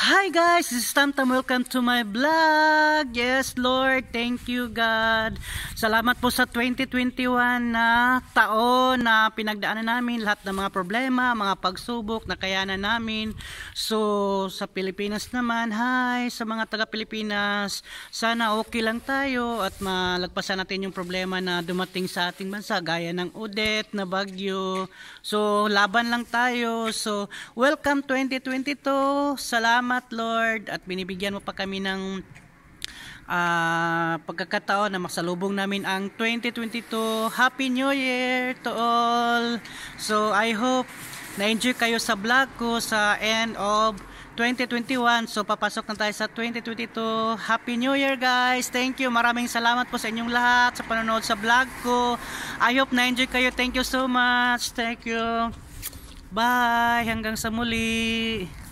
Hi guys, this is Tamtam. Welcome to my vlog. Yes, Lord. Thank you, God. Salamat po sa 2021 na taon na pinagdaanan namin lahat ng mga problema, mga pagsubok na kayanan namin. So, sa Pilipinas naman, hi sa mga taga-Pilipinas. Sana okay lang tayo at malagpasan natin yung problema na dumating sa ating bansa gaya ng Udet, na bagyo. So, laban lang tayo. So, welcome 2022. Salamat salamat Lord at binibigyan mo pa kami ng uh, pagkakataon na masalubong namin ang 2022. Happy New Year to all! So I hope na-enjoy kayo sa vlog ko sa end of 2021. So papasok na tayo sa 2022. Happy New Year guys! Thank you! Maraming salamat po sa inyong lahat sa panonood sa vlog ko. I hope na-enjoy kayo. Thank you so much! Thank you! Bye! Hanggang sa muli!